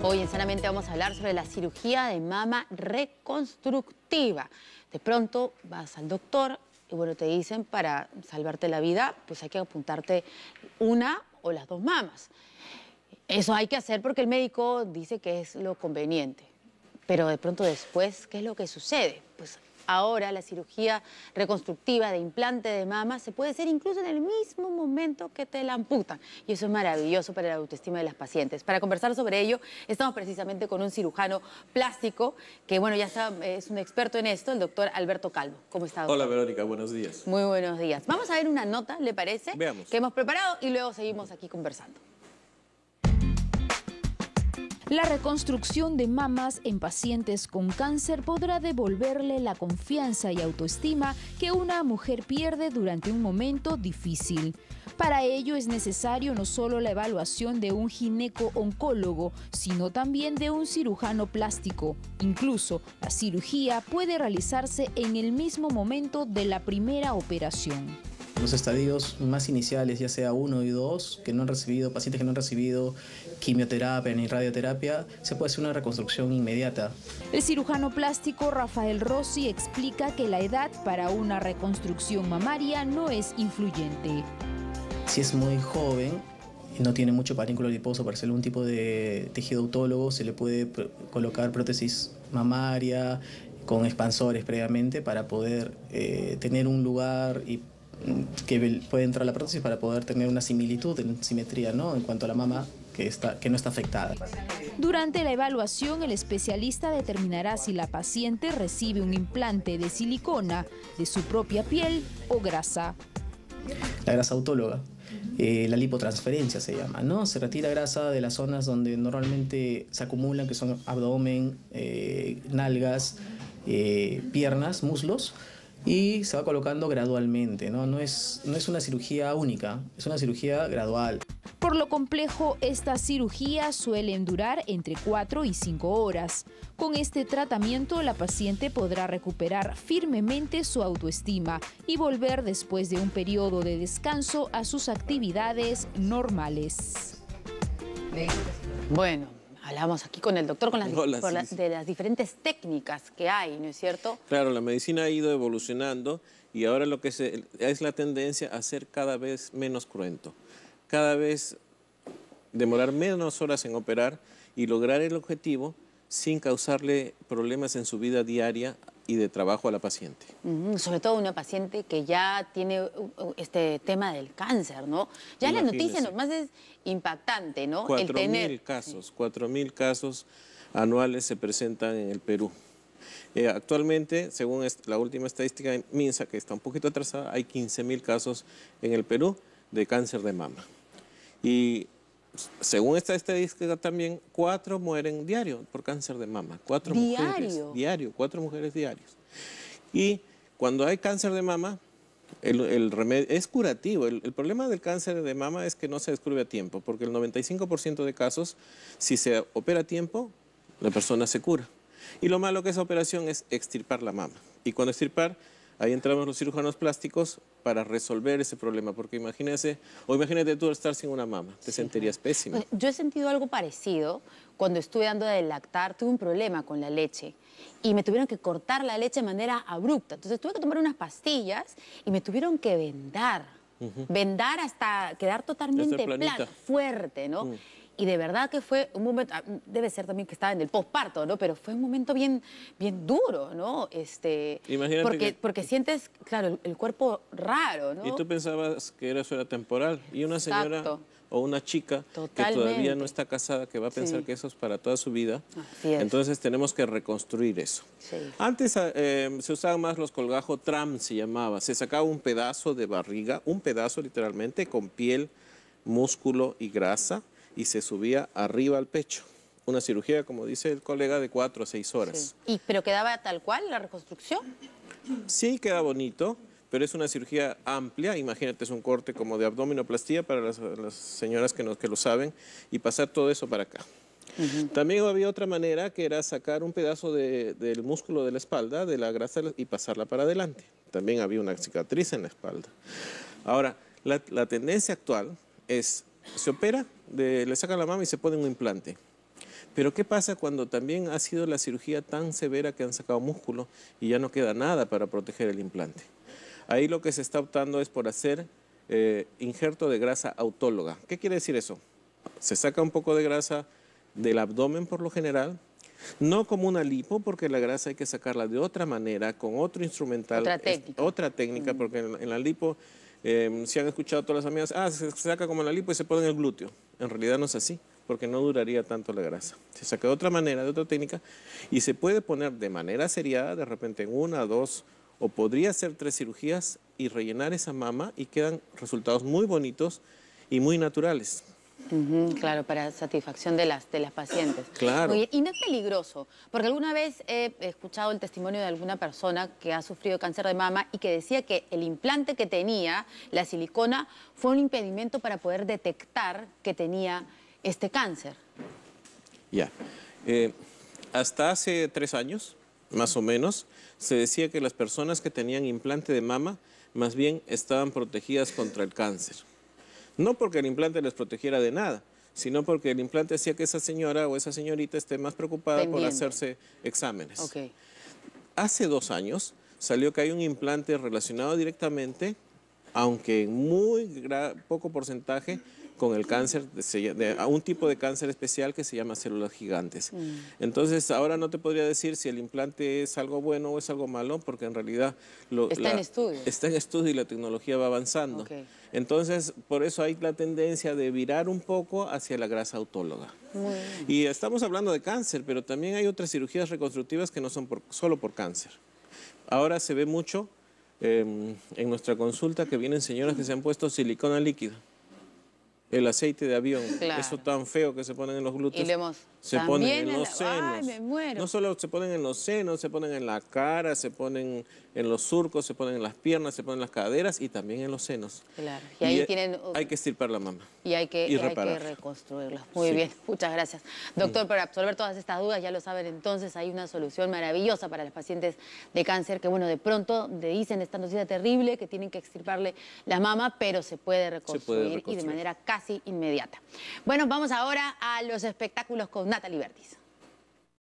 Hoy en Sanamente vamos a hablar sobre la cirugía de mama reconstructiva. De pronto vas al doctor y bueno, te dicen para salvarte la vida, pues hay que apuntarte una o las dos mamas. Eso hay que hacer porque el médico dice que es lo conveniente. Pero de pronto después, ¿qué es lo que sucede? Pues Ahora la cirugía reconstructiva de implante de mama se puede hacer incluso en el mismo momento que te la amputan. Y eso es maravilloso para la autoestima de las pacientes. Para conversar sobre ello, estamos precisamente con un cirujano plástico que, bueno, ya es un experto en esto, el doctor Alberto Calvo. ¿Cómo está? Hola, Verónica, buenos días. Muy buenos días. Vamos a ver una nota, ¿le parece? Veamos. Que hemos preparado y luego seguimos aquí conversando. La reconstrucción de mamas en pacientes con cáncer podrá devolverle la confianza y autoestima que una mujer pierde durante un momento difícil. Para ello es necesario no solo la evaluación de un gineco-oncólogo, sino también de un cirujano plástico. Incluso la cirugía puede realizarse en el mismo momento de la primera operación los estadios más iniciales, ya sea uno y dos, que no han recibido, pacientes que no han recibido quimioterapia ni radioterapia, se puede hacer una reconstrucción inmediata. El cirujano plástico Rafael Rossi explica que la edad para una reconstrucción mamaria no es influyente. Si es muy joven, y no tiene mucho panículo liposo, para ser un tipo de tejido autólogo, se le puede colocar prótesis mamaria con expansores previamente para poder eh, tener un lugar y que puede entrar la prótesis para poder tener una similitud en simetría ¿no? en cuanto a la mama que, está, que no está afectada. Durante la evaluación, el especialista determinará si la paciente recibe un implante de silicona de su propia piel o grasa. La grasa autóloga, eh, la lipotransferencia se llama, ¿no? Se retira grasa de las zonas donde normalmente se acumulan, que son abdomen, eh, nalgas, eh, piernas, muslos, y se va colocando gradualmente, ¿no? No es, no es una cirugía única, es una cirugía gradual. Por lo complejo, estas cirugías suelen durar entre 4 y 5 horas. Con este tratamiento, la paciente podrá recuperar firmemente su autoestima y volver después de un periodo de descanso a sus actividades normales. Bueno. Hablamos aquí con el doctor con las, de las diferentes técnicas que hay, ¿no es cierto? Claro, la medicina ha ido evolucionando y ahora lo que se, es la tendencia a ser cada vez menos cruento, cada vez demorar menos horas en operar y lograr el objetivo sin causarle problemas en su vida diaria y de trabajo a la paciente. Sobre todo una paciente que ya tiene este tema del cáncer, ¿no? Ya la noticia nomás es impactante, ¿no? 4.000 tener... casos, 4.000 casos anuales se presentan en el Perú. Eh, actualmente, según la última estadística de MINSA, que está un poquito atrasada, hay 15.000 casos en el Perú de cáncer de mama. Y según esta estadística también, cuatro mueren diario por cáncer de mama. Cuatro mujeres. Diario. Cuatro mujeres diarios. Y cuando hay cáncer de mama, el, remedio es curativo. El, problema del cáncer de mama es que no se descubre a tiempo, porque el 95% de casos, si se opera a tiempo, la persona se cura. Y lo malo que esa operación es extirpar la mama. Y cuando extirpar Ahí entramos los cirujanos plásticos para resolver ese problema, porque imagínese, o imagínate tú estar sin una mama, te sentirías pésima. Yo he sentido algo parecido cuando estuve dando de lactar, tuve un problema con la leche y me tuvieron que cortar la leche de manera abrupta. Entonces tuve que tomar unas pastillas y me tuvieron que vendar. Vendar hasta quedar totalmente plana, fuerte, ¿no? Mm y de verdad que fue un momento, ah, mm, debe ser también que estaba en el posparto, ¿no? Pero fue un momento bien, bien duro, ¿no? Este, Imagínate porque, sientes, claro, el, cuerpo raro, ¿no? Y tú pensabas que eso era temporal. Y una señora o una chica que todavía no está casada, que va a pensar que eso es para toda su vida. Entonces tenemos que reconstruir eso. Antes ah, em, se usaban más los colgajo tram, se llamaba. Se sacaba un pedazo de barriga, un pedazo literalmente, con piel, músculo y grasa y se subía arriba al pecho. Una cirugía, como dice el colega, de cuatro a seis horas. ¿Y, ¿Pero quedaba tal cual la reconstrucción? Sí, queda bonito, pero es una cirugía amplia, imagínate, es un corte como de abdominoplastía para las, señoras que, lo saben, y pasar todo eso para acá. También había otra manera que era sacar un pedazo del músculo de la espalda, de la grasa, y pasarla para adelante. También había una cicatriz en la espalda. Ahora, la tendencia actual es, se opera le sacan la mama y se pone un implante. Pero ¿qué pasa cuando también ha sido la cirugía tan severa que han sacado músculo y ya no queda nada para proteger el implante? Ahí lo que se está optando es por hacer eh, injerto de grasa autóloga. ¿Qué quiere decir eso? Se saca un poco de grasa del abdomen por lo general, no como una lipo, porque la grasa hay que sacarla de otra manera, con otro instrumental. Otra técnica. Mm. porque en, en la lipo eh, si han escuchado todas las amigas, ah, se saca como la lipo y se pone en el glúteo. En realidad no es así, porque no duraría tanto la grasa. Se saca de otra manera, de otra técnica, y se puede poner de manera seriada, de repente en una, dos, o podría ser tres cirugías y rellenar esa mama y quedan resultados muy bonitos y muy naturales claro, para satisfacción de las, de las pacientes. Claro. y no es peligroso, porque alguna vez he escuchado el testimonio de alguna persona que ha sufrido cáncer de mama y que decía que el implante que tenía, la silicona, fue un impedimento para poder detectar que tenía este cáncer. Ya. Eh, hasta hace tres años, más o menos, se decía que las personas que tenían implante de mama más bien estaban protegidas contra el cáncer. No porque el implante les protegiera de nada, sino porque el implante hacía que esa señora o esa señorita esté más preocupada por hacerse exámenes. Hace dos años salió que hay un implante relacionado directamente, aunque en muy poco porcentaje, con el cáncer, a un tipo de cáncer especial que se llama células gigantes. Mm. Entonces, ahora no te podría decir si el implante es algo bueno o es algo malo, porque en realidad... está en estudio. Está en estudio y la tecnología va avanzando. Entonces, por eso hay la tendencia de virar un poco hacia la grasa autóloga. Y estamos hablando de cáncer, pero también hay otras cirugías reconstructivas que no son solo por cáncer. Ahora se ve mucho em, en nuestra consulta que vienen señoras que se han puesto silicona líquida el aceite de avión, eso tan feo que se ponen en los glúteos, se ponen en, los senos. no solo se ponen en los senos, se ponen en la cara, se ponen en los surcos, se ponen en las piernas, se ponen en las caderas y también en los senos. Claro. Y eh, uh, hay que estirpar la mama. Y hay que, hay reconstruirla. Muy bien, muchas gracias. Doctor, mm. para absorber todas estas dudas, ya lo saben, entonces hay una solución maravillosa para los pacientes de cáncer que, bueno, de pronto le dicen esta noticia terrible que tienen que extirparle la mama, pero se puede reconstruir, y de manera casi casi inmediata. Bueno, vamos ahora a los espectáculos con Natalie Bertis.